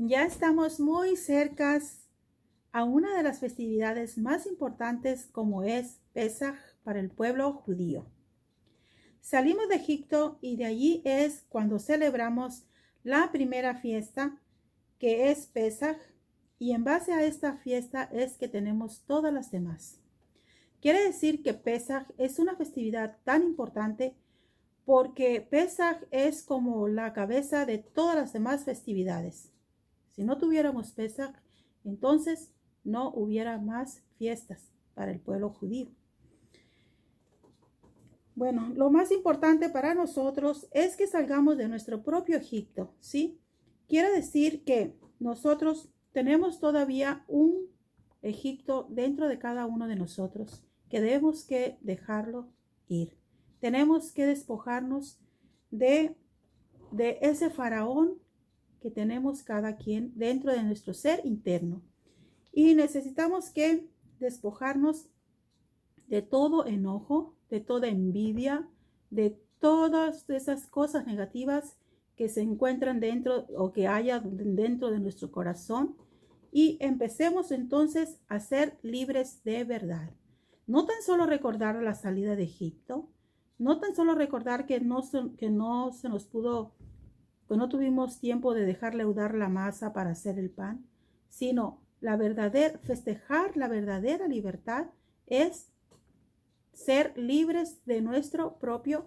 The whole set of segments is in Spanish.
Ya estamos muy cerca a una de las festividades más importantes como es Pesaj para el pueblo judío. Salimos de Egipto y de allí es cuando celebramos la primera fiesta que es Pesaj y en base a esta fiesta es que tenemos todas las demás. Quiere decir que Pesach es una festividad tan importante porque Pesach es como la cabeza de todas las demás festividades. Si no tuviéramos Pesach, entonces no hubiera más fiestas para el pueblo judío. Bueno, lo más importante para nosotros es que salgamos de nuestro propio Egipto, ¿sí? Quiere decir que nosotros tenemos todavía un Egipto dentro de cada uno de nosotros, que debemos que dejarlo ir. Tenemos que despojarnos de, de ese faraón que tenemos cada quien dentro de nuestro ser interno. Y necesitamos que despojarnos de todo enojo, de toda envidia, de todas esas cosas negativas que se encuentran dentro o que haya dentro de nuestro corazón y empecemos entonces a ser libres de verdad. No tan solo recordar la salida de Egipto, no tan solo recordar que no, que no se nos pudo pues no tuvimos tiempo de dejar leudar la masa para hacer el pan, sino la verdadera, festejar la verdadera libertad es ser libres de nuestro propio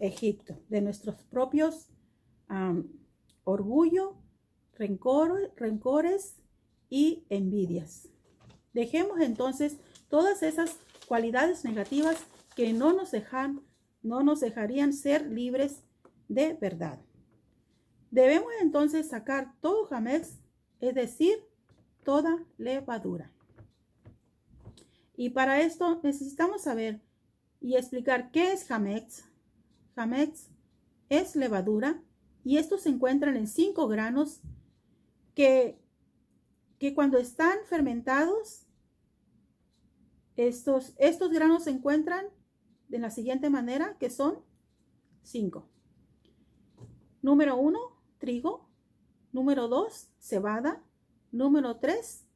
Egipto, de nuestros propios orgullo, rencor, rencores y envidias. Dejemos entonces todas esas cualidades negativas que no nos dejan, no nos dejarían ser libres de verdad. Debemos entonces sacar todo jamex, es decir, toda levadura. Y para esto necesitamos saber y explicar qué es jamex. Jamex es levadura y estos se encuentran en cinco granos que, que cuando están fermentados, estos, estos granos se encuentran de la siguiente manera, que son cinco. Número uno, trigo. Número 2, cebada. Número 3,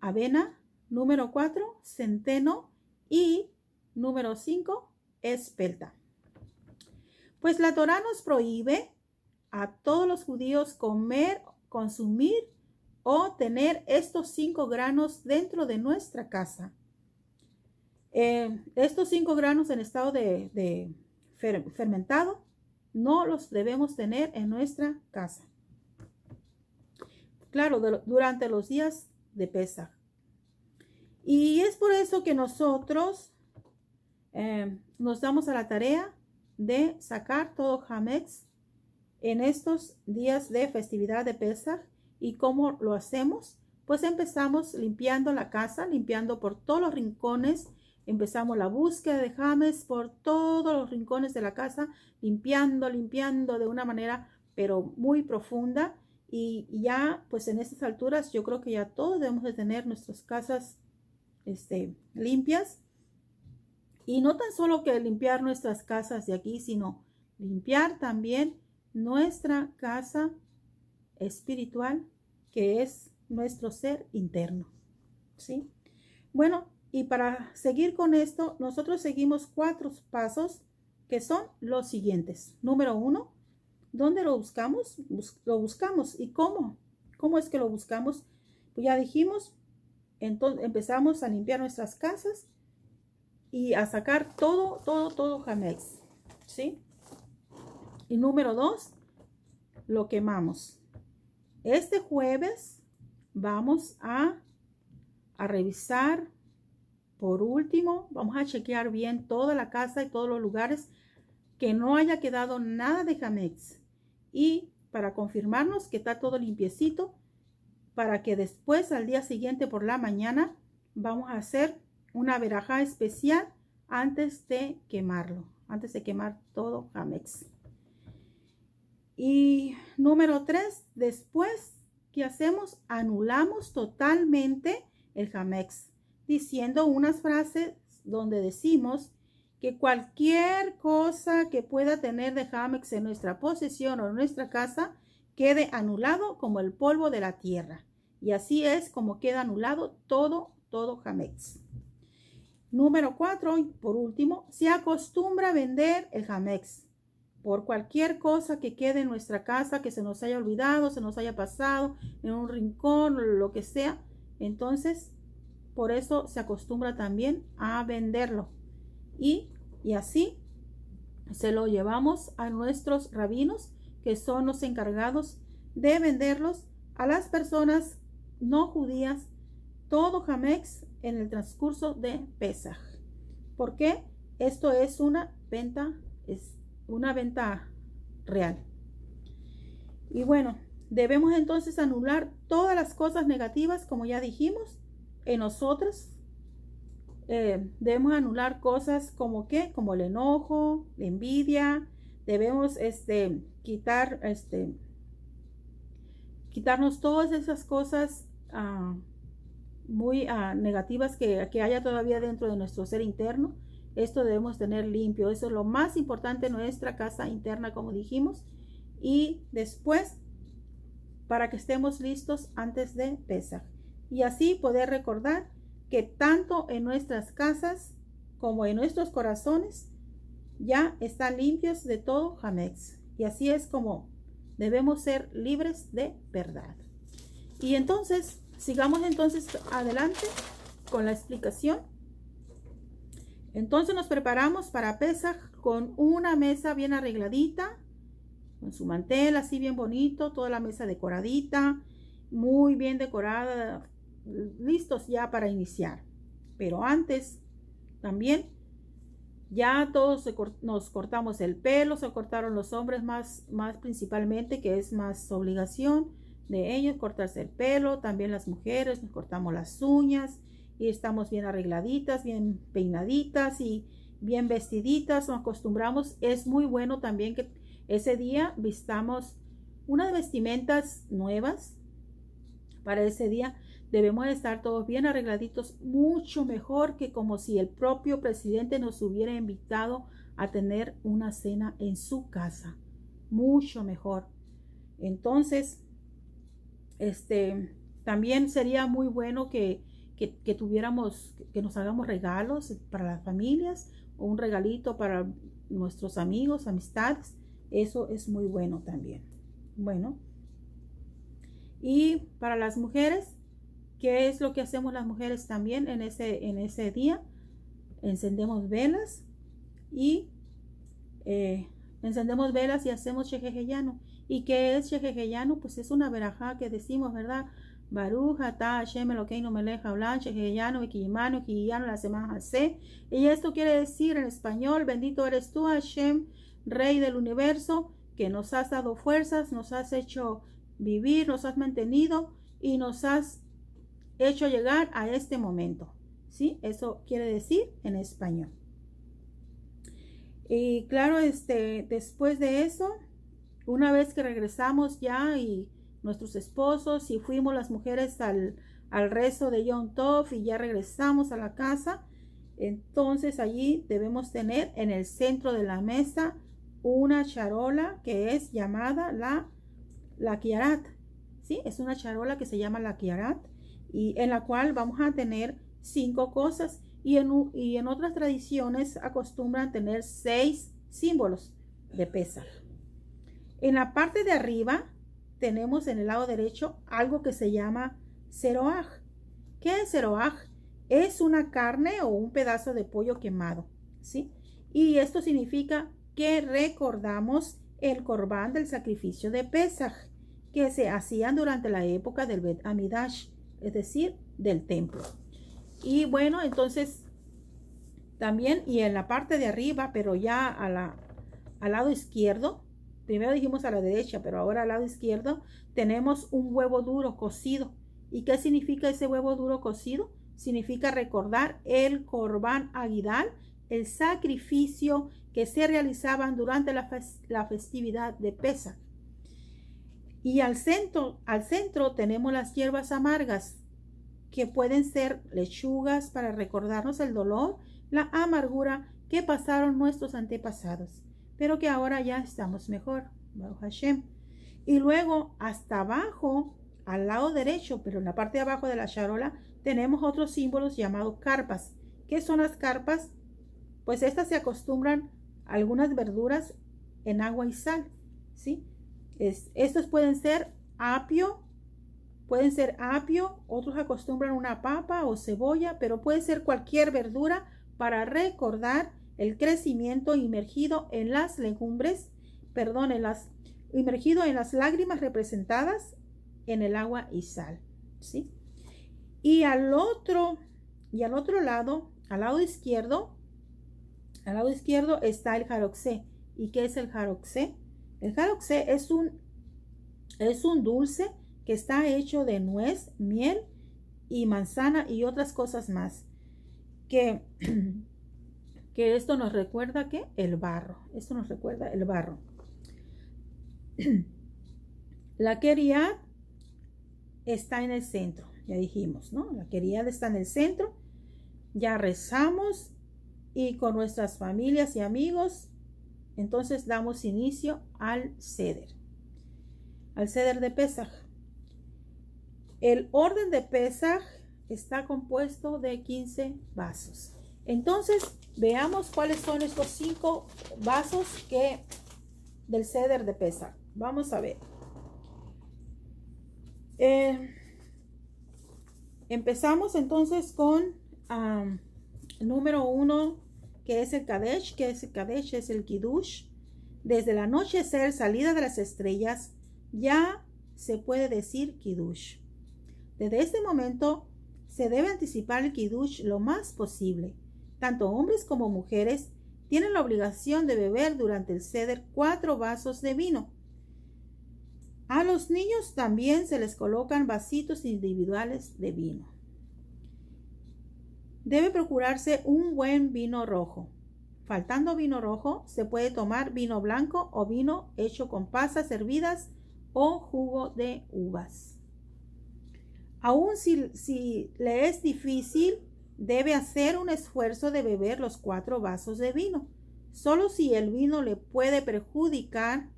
avena. Número 4, centeno. Y número 5, espelta. Pues la Torah nos prohíbe a todos los judíos comer, consumir o tener estos cinco granos dentro de nuestra casa. Eh, estos cinco granos en estado de, fermentado no los debemos tener en nuestra casa. Claro, durante los días de Pesaj. Y es por eso que nosotros eh, nos damos a la tarea de sacar todo Jamex en estos días de festividad de Pesaj. ¿Y cómo lo hacemos? Pues empezamos limpiando la casa, limpiando por todos los rincones, Empezamos la búsqueda de James por todos los rincones de la casa, limpiando, limpiando de una manera pero muy profunda. Y ya, pues en estas alturas, yo creo que ya todos debemos de tener nuestras casas este, limpias. Y no tan solo que limpiar nuestras casas de aquí, sino limpiar también nuestra casa espiritual, que es nuestro ser interno. ¿Sí? Bueno, y para seguir con esto, nosotros seguimos cuatro pasos que son los siguientes. Número uno, ¿dónde lo buscamos? lo buscamos. ¿Y cómo? ¿Cómo es que lo buscamos? Pues ya dijimos, entonces empezamos a limpiar nuestras casas y a sacar todo, todo, todo jamel. ¿Sí? Y número dos, lo quemamos. Este jueves vamos a, a revisar por último, vamos a chequear bien toda la casa y todos los lugares que no haya quedado nada de Jamex. Y para confirmarnos que está todo limpiecito, para que después al día siguiente por la mañana vamos a hacer una veraja especial antes de quemarlo, antes de quemar todo Jamex. Y número 3, después, que hacemos? Anulamos totalmente el Jamex diciendo unas frases donde decimos que cualquier cosa que pueda tener de jamex en nuestra posesión o en nuestra casa quede anulado como el polvo de la tierra. Y así es como queda anulado todo, todo jamex. Número 4, por último, se acostumbra a vender el jamex. por cualquier cosa que quede en nuestra casa, que se nos haya olvidado, se nos haya pasado, en un rincón, lo que sea. Entonces, por eso se acostumbra también a venderlo. Y, y así se lo llevamos a nuestros rabinos, que son los encargados de venderlos a las personas no judías todo jamex en el transcurso de Pesaj. porque Esto es una venta, es una venta real. Y bueno, debemos entonces anular todas las cosas negativas, como ya dijimos, en nosotros eh, debemos anular cosas como que, como el enojo, la envidia, debemos este, quitar, este, quitarnos todas esas cosas ah, muy ah, negativas que, que, haya todavía dentro de nuestro ser interno. Esto debemos tener limpio. Eso es lo más importante en nuestra casa interna, como dijimos. Y después, para que estemos listos antes de pesar y así poder recordar que tanto en nuestras casas como en nuestros corazones ya están limpios de todo Jamex. Y así es como debemos ser libres de verdad. Y entonces, sigamos entonces adelante con la explicación. Entonces nos preparamos para Pesaj con una mesa bien arregladita, con su mantel así bien bonito, toda la mesa decoradita, muy bien decorada listos ya para iniciar. Pero antes también ya todos nos cortamos el pelo, se cortaron los hombres más, más principalmente, que es más obligación de ellos cortarse el pelo, también las mujeres nos cortamos las uñas y estamos bien arregladitas, bien peinaditas y bien vestiditas, nos acostumbramos, es muy bueno también que ese día vistamos unas vestimentas nuevas para ese día Debemos estar todos bien arregladitos, mucho mejor que como si el propio presidente nos hubiera invitado a tener una cena en su casa. Mucho mejor. Entonces, este, también sería muy bueno que, que tuviéramos, que nos hagamos regalos para las familias o un regalito para nuestros amigos, amistades. Eso es muy bueno también. Bueno. Y para las mujeres, ¿Qué es lo que hacemos las mujeres también en ese, en ese día? Encendemos velas y eh, encendemos velas y hacemos chejejeyano. ¿Y qué es chejejeyano? Pues es una verajá que decimos, ¿verdad? Baruja, Ta, Hashem, me deja hablar, y ya no la semana hace Y esto quiere decir en español, bendito eres tú, Hashem, Rey del Universo, que nos has dado fuerzas, nos has hecho vivir, nos has mantenido y nos has hecho llegar a este momento. ¿Sí? Eso quiere decir en español. Y claro, este, después de eso, una vez que regresamos ya y nuestros esposos y fuimos las mujeres al, rezo de John Toff y ya regresamos a la casa, entonces allí debemos tener en el centro de la mesa una charola que es llamada la, la kiarat. ¿sí? Es una charola que se llama la kiarat y en la cual vamos a tener cinco cosas y en, y en otras tradiciones acostumbran tener seis símbolos de Pesaj. En la parte de arriba tenemos en el lado derecho algo que se llama seroaj. ¿Qué es seroaj? Es una carne o un pedazo de pollo quemado, ¿sí? Y esto significa que recordamos el corbán del sacrificio de Pesaj que se hacían durante la época del Bet Amidash es decir, del templo. Y bueno, entonces también, y en la parte de arriba, pero ya al lado izquierdo, primero dijimos a la derecha, pero ahora al lado izquierdo, tenemos un huevo duro cocido. ¿Y qué significa ese huevo duro cocido? Significa recordar el corbán aguidal, el sacrificio que se realizaban durante la, festividad de pesa y al centro, al centro tenemos las hierbas amargas, que pueden ser lechugas para recordarnos el dolor, la amargura que pasaron nuestros antepasados, pero que ahora ya estamos mejor. Y luego hasta abajo, al lado derecho, pero en la parte de abajo de la charola, tenemos otros símbolos llamados carpas. ¿Qué son las carpas? Pues estas se acostumbran a algunas verduras en agua y sal, ¿sí? estos pueden ser apio, pueden ser apio, otros acostumbran una papa o cebolla, pero puede ser cualquier verdura para recordar el crecimiento inmergido en las legumbres, perdón, en las, inmergido en las lágrimas representadas en el agua y sal, ¿sí? Y al otro, y al otro lado, al lado izquierdo, al lado izquierdo está el jaroxé. ¿Y qué es el jaroxé? El jaloxé es un, es un dulce que está hecho de nuez, miel y manzana y otras cosas más. Que, que esto nos recuerda que el barro. Esto nos recuerda el barro. La quería está en el centro, ya dijimos, ¿no? La quería está en el centro. Ya rezamos y con nuestras familias y amigos entonces damos inicio al ceder, al ceder de Pesaj. El orden de Pesaj está compuesto de 15 vasos. Entonces veamos cuáles son estos 5 vasos que del ceder de Pesaj. Vamos a ver. Eh, empezamos entonces con el número 1 que es el Kadesh, que es el Kadesh, es el Kiddush. Desde el anochecer, salida de las estrellas, ya se puede decir Kiddush. Desde este momento se debe anticipar el Kiddush lo más posible. Tanto hombres como mujeres tienen la obligación de beber durante el ceder cuatro vasos de vino. A los niños también se les colocan vasitos individuales de vino. Debe procurarse un buen vino rojo. Faltando vino rojo, se puede tomar vino blanco o vino hecho con pasas hervidas o jugo de uvas. Aún si, si le es difícil, debe hacer un esfuerzo de beber los cuatro vasos de vino. Solo si el vino le puede perjudicar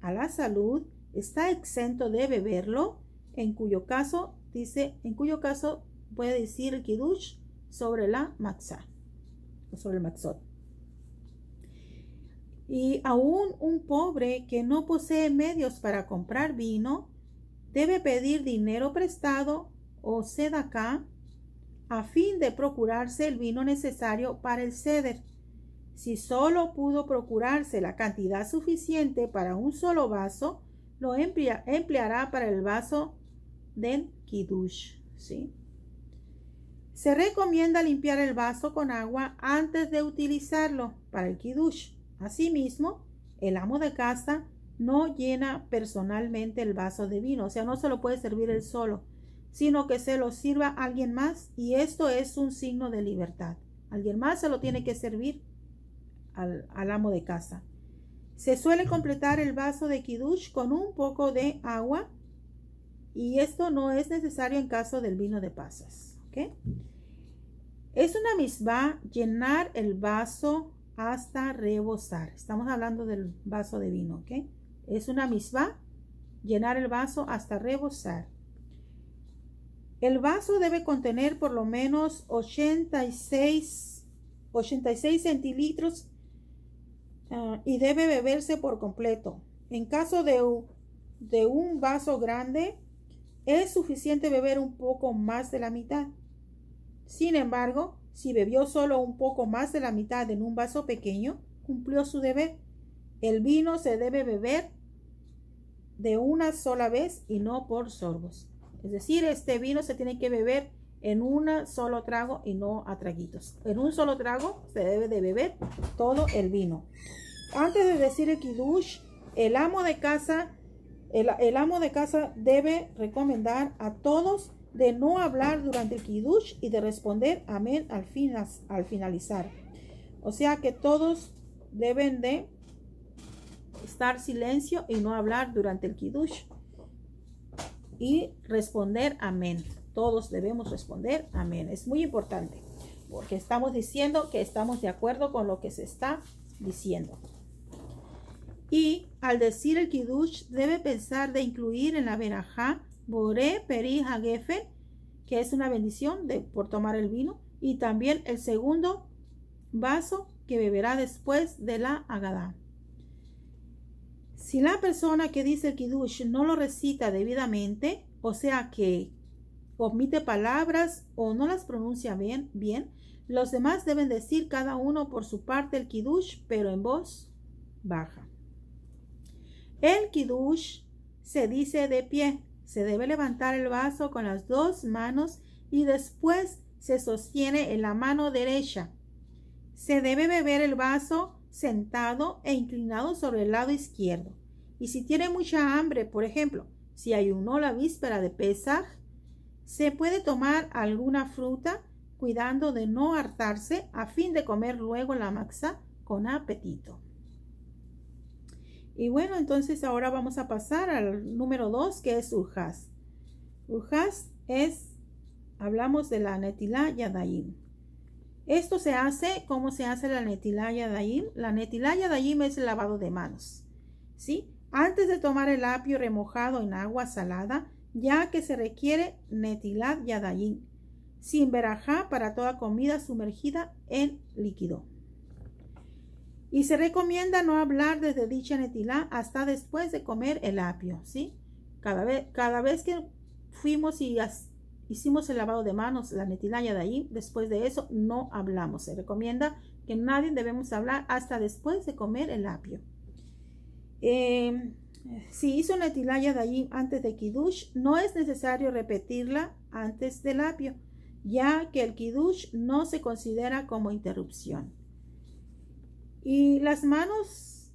a la salud, está exento de beberlo, en cuyo caso, dice, en cuyo caso puede decir el Kiddush, sobre la o sobre el maxot. Y aún un pobre que no posee medios para comprar vino debe pedir dinero prestado o sedacá a fin de procurarse el vino necesario para el ceder. Si solo pudo procurarse la cantidad suficiente para un solo vaso, lo empleará para el vaso del kiddush. ¿sí? Se recomienda limpiar el vaso con agua antes de utilizarlo para el kiddush. Asimismo, el amo de casa no llena personalmente el vaso de vino, o sea, no se lo puede servir él solo, sino que se lo sirva alguien más y esto es un signo de libertad. Alguien más se lo tiene que servir al, amo de casa. Se suele completar el vaso de kiddush con un poco de agua y esto no es necesario en caso del vino de pasas. Es una misma llenar el vaso hasta rebosar. Estamos hablando del vaso de vino, ¿ok? Es una misma llenar el vaso hasta rebosar. El vaso debe contener por lo menos 86, centilitros ah, y debe beberse por completo. En caso de, de un vaso grande, es suficiente beber un poco más de la mitad. Sin embargo, si bebió solo un poco más de la mitad en un vaso pequeño, cumplió su deber. El vino se debe beber de una sola vez y no por sorbos. Es decir, este vino se tiene que beber en un solo trago y no a traguitos. En un solo trago se debe de beber todo el vino. Antes de decir el kiddush, el amo de casa, el amo de casa debe recomendar a todos de no hablar durante el Kiddush y de responder amén al, al finalizar. O sea que todos deben de estar silencio y no hablar durante el Kiddush y responder amén. Todos debemos responder amén. Es muy importante porque estamos diciendo que estamos de acuerdo con lo que se está diciendo. Y al decir el Kiddush debe pensar de incluir en la verajá Boré Peri que es una bendición de, por tomar el vino, y también el segundo vaso que beberá después de la Agadá. Si la persona que dice el Kiddush no lo recita debidamente, o sea que omite palabras o no las pronuncia bien, bien, los demás deben decir cada uno por su parte el Kiddush, pero en voz baja. El Kiddush se dice de pie se debe levantar el vaso con las dos manos y después se sostiene en la mano derecha. Se debe beber el vaso sentado e inclinado sobre el lado izquierdo. Y si tiene mucha hambre, por ejemplo, si ayunó la víspera de Pesaj, se puede tomar alguna fruta cuidando de no hartarse a fin de comer luego la maxa con apetito. Y bueno, entonces ahora vamos a pasar al número 2 que es Urjas. Urjas es, hablamos de la netilá yadayim. Esto se hace, ¿cómo se hace la netilá yadayim? La netilá yadayim es el lavado de manos. ¿Sí? Antes de tomar el apio remojado en agua salada, ya que se requiere netilá yadayim, sin verajá para toda comida sumergida en líquido. Y se recomienda no hablar desde dicha netilá hasta después de comer el apio, ¿sí? Cada vez, cada vez que fuimos y hicimos el lavado de manos, la netilá de allí, después de eso no hablamos. Se recomienda que nadie debemos hablar hasta después de comer el apio. Em, si hizo netilá ya de allí antes de kiddush, no es necesario repetirla antes del apio, ya que el kiddush no se considera como interrupción. Y las manos,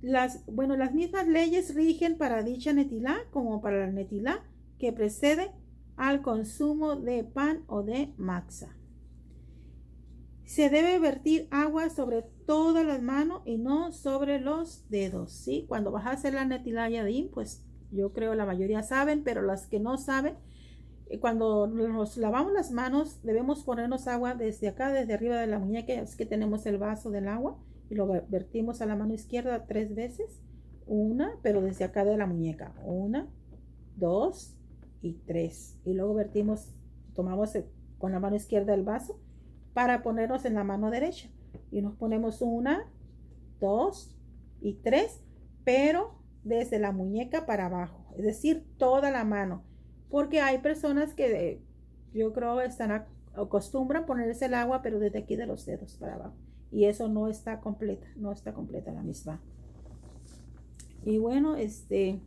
las, bueno, las mismas leyes rigen para dicha netilá como para la netilá que precede al consumo de pan o de maxa. Se debe vertir agua sobre todas las manos y no sobre los dedos, ¿sí? Cuando vas a hacer la netilá yadín, pues yo creo la mayoría saben, pero las que no saben, eh, cuando nos lavamos las manos debemos ponernos agua desde acá, desde arriba de la muñeca, es que tenemos el vaso del agua y lo vertimos a la mano izquierda tres veces, una, pero desde acá de la muñeca, una, dos y tres. Y luego vertimos, tomamos eh, con la mano izquierda el vaso para ponernos en la mano derecha y nos ponemos una, dos y tres, pero desde la muñeca para abajo, es decir, toda la mano porque hay personas que yo creo están a, acostumbran ponerse el agua, pero desde aquí de los dedos para abajo. Y eso no está completa, no está completa la misma. Y bueno, este,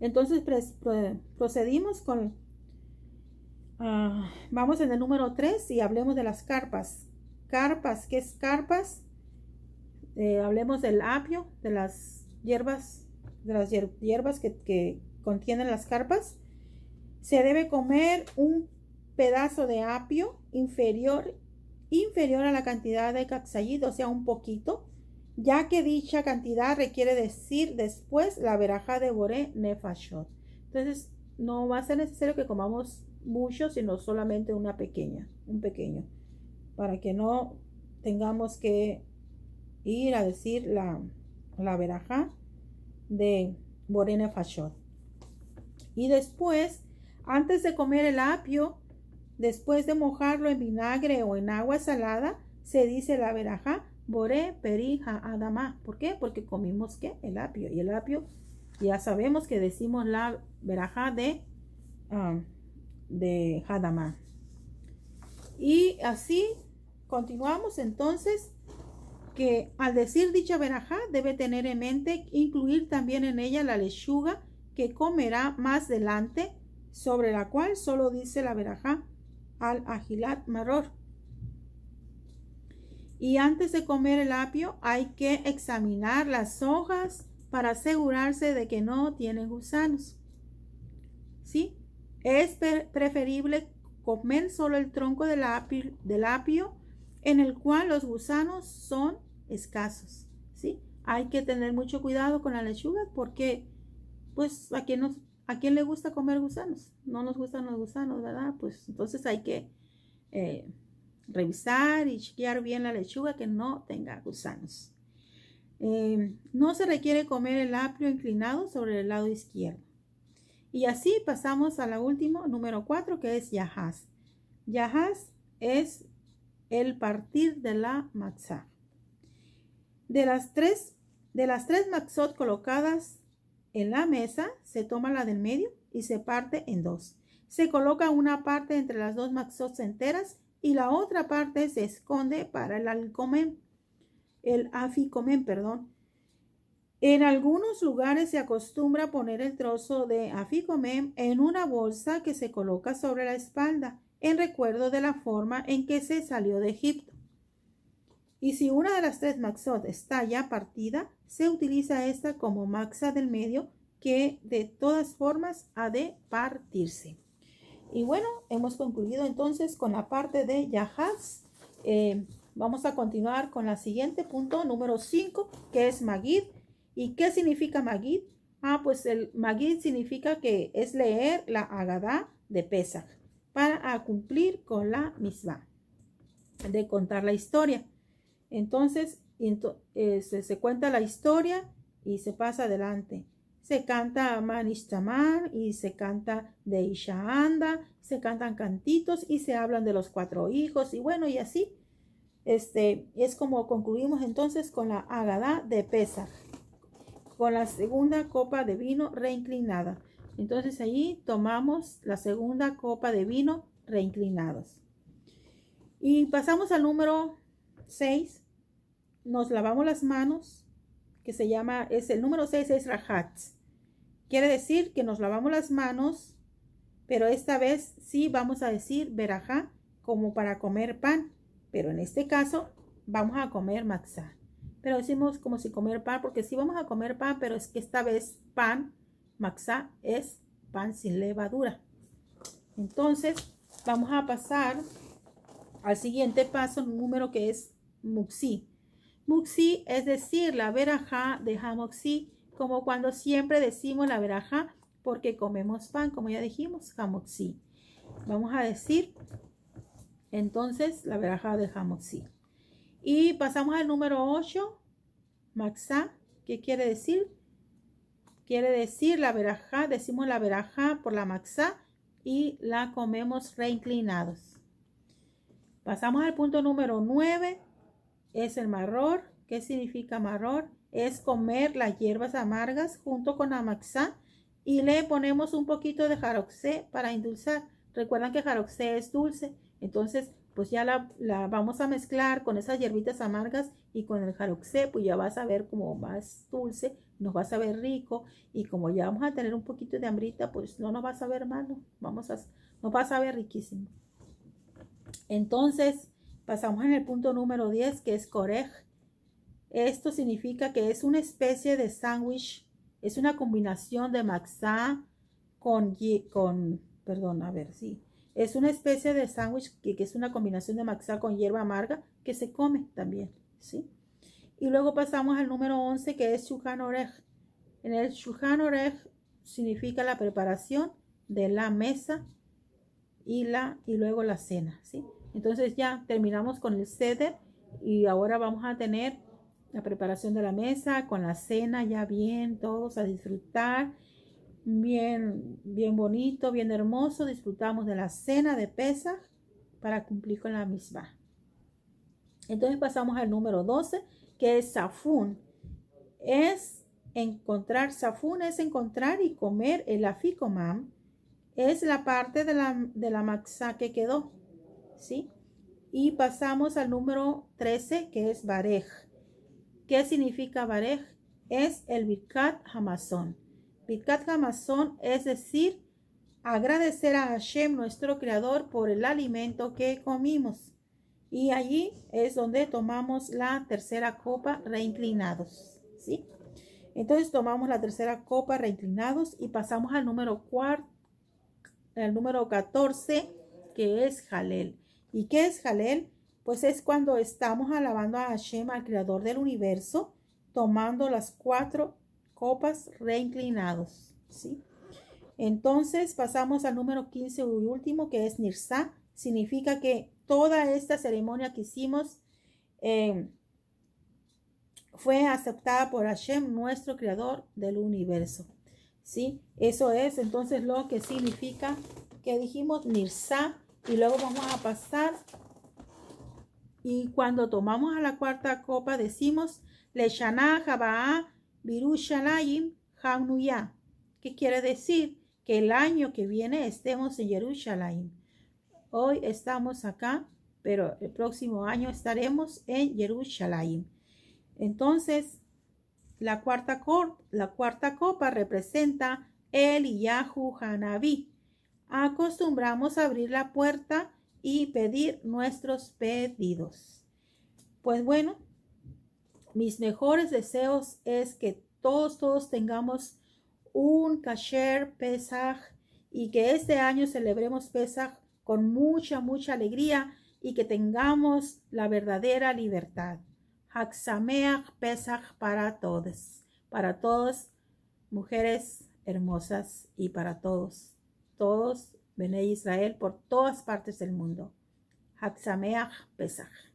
entonces pues, procedimos con, ah, vamos en el número 3 y hablemos de las carpas. Carpas, ¿qué es carpas? Eh, hablemos del apio, de las hierbas, de las hierbas que contienen las carpas, se debe comer un pedazo de apio inferior, inferior a la cantidad de caxayido o sea, un poquito, ya que dicha cantidad requiere decir después la veraja de Boré Nefashot. Entonces, no va a ser necesario que comamos mucho, sino solamente una pequeña, un pequeño, para que no tengamos que ir a decir la, la veraja de Boré Nefashot. Y después, antes de comer el apio, después de mojarlo en vinagre o en agua salada, se dice la veraja boré, perija, adamá. ¿Por qué? Porque comimos ¿qué? El apio. Y el apio, ya sabemos que decimos la veraja de, ah, de hadamá. Y así continuamos entonces que al decir dicha veraja, debe tener en mente incluir también en ella la lechuga que comerá más delante, sobre la cual solo dice la verajá al agilat maror. Y antes de comer el apio hay que examinar las hojas para asegurarse de que no tiene gusanos. ¿Sí? Es preferible comer solo el tronco del apio, del apio en el cual los gusanos son escasos. ¿Sí? Hay que tener mucho cuidado con la lechuga porque pues a quién nos, a quién le gusta comer gusanos, no nos gustan los gusanos, ¿verdad? Pues entonces hay que eh, revisar y chequear bien la lechuga que no tenga gusanos. Eh, no se requiere comer el apio inclinado sobre el lado izquierdo. Y así pasamos a la última, número cuatro, que es yahaz. Yahaz es el partir de la mazá. De las tres, de las tres colocadas en la mesa se toma la del medio y se parte en dos. Se coloca una parte entre las dos maxos enteras y la otra parte se esconde para el alcomen, el aficomen, perdón. En algunos lugares se acostumbra poner el trozo de aficomen en una bolsa que se coloca sobre la espalda en recuerdo de la forma en que se salió de Egipto. Y si una de las tres maxot está ya partida, se utiliza esta como maxa del medio que de todas formas ha de partirse. Y bueno, hemos concluido entonces con la parte de Yahaz. Eh, vamos a continuar con la siguiente punto, número 5, que es Magid. ¿Y qué significa Magid? Ah, pues el Magid significa que es leer la Agadá de Pesach para cumplir con la misma de contar la historia. Entonces este, se, cuenta la historia y se pasa adelante. Se canta Manishtamar y se canta de Ishaanda, se cantan cantitos y se hablan de los cuatro hijos y bueno, y así. Este, es como concluimos entonces con la Agadá de pesar con la segunda copa de vino reinclinada. Entonces allí tomamos la segunda copa de vino reinclinados. Y pasamos al número 6, nos lavamos las manos, que se llama, es el número 6, es rajat. Quiere decir que nos lavamos las manos, pero esta vez sí vamos a decir verajá como para comer pan, pero en este caso vamos a comer maxá. Pero decimos como si comer pan, porque sí vamos a comer pan, pero es que esta vez pan, maxá, es pan sin levadura. Entonces, vamos a pasar al siguiente paso, número que es muxí. Muxi, es decir, la veraja de Hamoxi, como cuando siempre decimos la veraja, porque comemos pan, como ya dijimos, Hamoxi. Vamos a decir entonces la veraja de Hamoxi. Y pasamos al número 8, maxa, ¿qué quiere decir? Quiere decir la veraja, decimos la veraja por la maxa, y la comemos reinclinados. Pasamos al punto número 9, es el marror. ¿Qué significa marror? Es comer las hierbas amargas junto con amaxá y le ponemos un poquito de jaroxé para endulzar. Recuerdan que jaroxé es dulce, entonces pues ya la, vamos a mezclar con esas hierbitas amargas y con el jaroxé, pues ya vas a ver como más dulce, nos va a saber rico y como ya vamos a tener un poquito de hambrita, pues no nos va a saber malo, vamos a, nos va a saber riquísimo. Entonces, Pasamos en el punto número 10, que es corej. Esto significa que es una especie de sándwich, es una combinación de maxá con, con, perdón, a ver, sí. Es una especie de sándwich que, es una combinación de maxá con hierba amarga que se come también, ¿sí? Y luego pasamos al número 11, que es shulchan orej. En el shulchan orej significa la preparación de la mesa y, la, y luego la cena, ¿sí? Entonces ya terminamos con el ceder y ahora vamos a tener la preparación de la mesa con la cena ya bien, todos a disfrutar. Bien, bien bonito, bien hermoso. Disfrutamos de la cena de pesa para cumplir con la misma. Entonces pasamos al número 12, que es Safún. Es encontrar, Safún es encontrar y comer el mam. Es la parte de la, de la maxa que quedó. ¿sí? Y pasamos al número 13, que es Barej. ¿Qué significa Barej? Es el Birkat Hamazón. Birkat Hamazón es decir, agradecer a Hashem, nuestro Creador, por el alimento que comimos. Y allí es donde tomamos la tercera copa reinclinados, ¿sí? Entonces tomamos la tercera copa reinclinados y pasamos al número cuarto, el número 14, que es Jalel. ¿Y qué es Jalel? Pues es cuando estamos alabando a Hashem, al creador del universo, tomando las cuatro copas reinclinados. ¿sí? Entonces pasamos al número 15 y último, que es Nirsa. Significa que toda esta ceremonia que hicimos em, fue aceptada por Hashem, nuestro creador del universo. ¿sí? Eso es entonces lo que significa que dijimos Nirsa y luego vamos a pasar y cuando tomamos a la cuarta copa decimos Leshana Jabaa virushalayim Haunuya, que quiere decir que el año que viene estemos en Jerusalén. Hoy estamos acá, pero el próximo año estaremos en Jerusalén. Entonces, la cuarta, la cuarta copa representa el Yahu Hanabi, acostumbramos a abrir la puerta y pedir nuestros pedidos. Pues bueno, mis mejores deseos es que todos, todos tengamos un kasher Pesach y que este año celebremos Pesach con mucha, mucha alegría y que tengamos la verdadera libertad. Haxameach Pesach para todos, para todas mujeres hermosas y para todos todos, Bene Israel, por todas partes del mundo. Hatzameach Pesach.